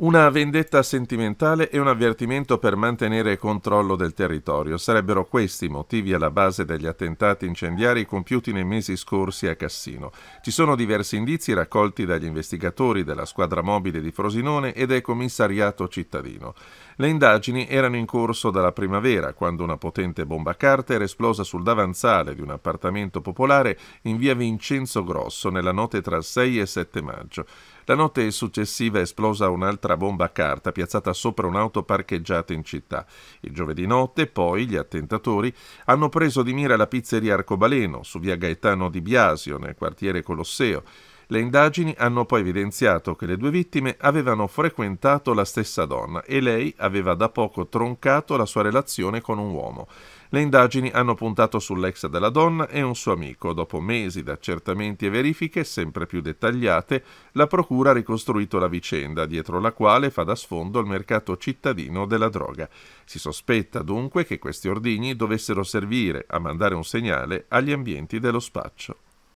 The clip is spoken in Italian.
Una vendetta sentimentale e un avvertimento per mantenere il controllo del territorio sarebbero questi i motivi alla base degli attentati incendiari compiuti nei mesi scorsi a Cassino. Ci sono diversi indizi raccolti dagli investigatori della squadra mobile di Frosinone e del commissariato cittadino. Le indagini erano in corso dalla primavera, quando una potente bomba carter esplosa sul davanzale di un appartamento popolare in via Vincenzo Grosso nella notte tra il 6 e 7 maggio. La notte successiva è esplosa un'altra bomba a carta piazzata sopra un'auto parcheggiata in città. Il giovedì notte, poi, gli attentatori hanno preso di mira la pizzeria Arcobaleno su via Gaetano di Biasio, nel quartiere Colosseo. Le indagini hanno poi evidenziato che le due vittime avevano frequentato la stessa donna e lei aveva da poco troncato la sua relazione con un uomo. Le indagini hanno puntato sull'ex della donna e un suo amico. Dopo mesi di accertamenti e verifiche sempre più dettagliate, la procura ha ricostruito la vicenda, dietro la quale fa da sfondo il mercato cittadino della droga. Si sospetta dunque che questi ordigni dovessero servire a mandare un segnale agli ambienti dello spaccio.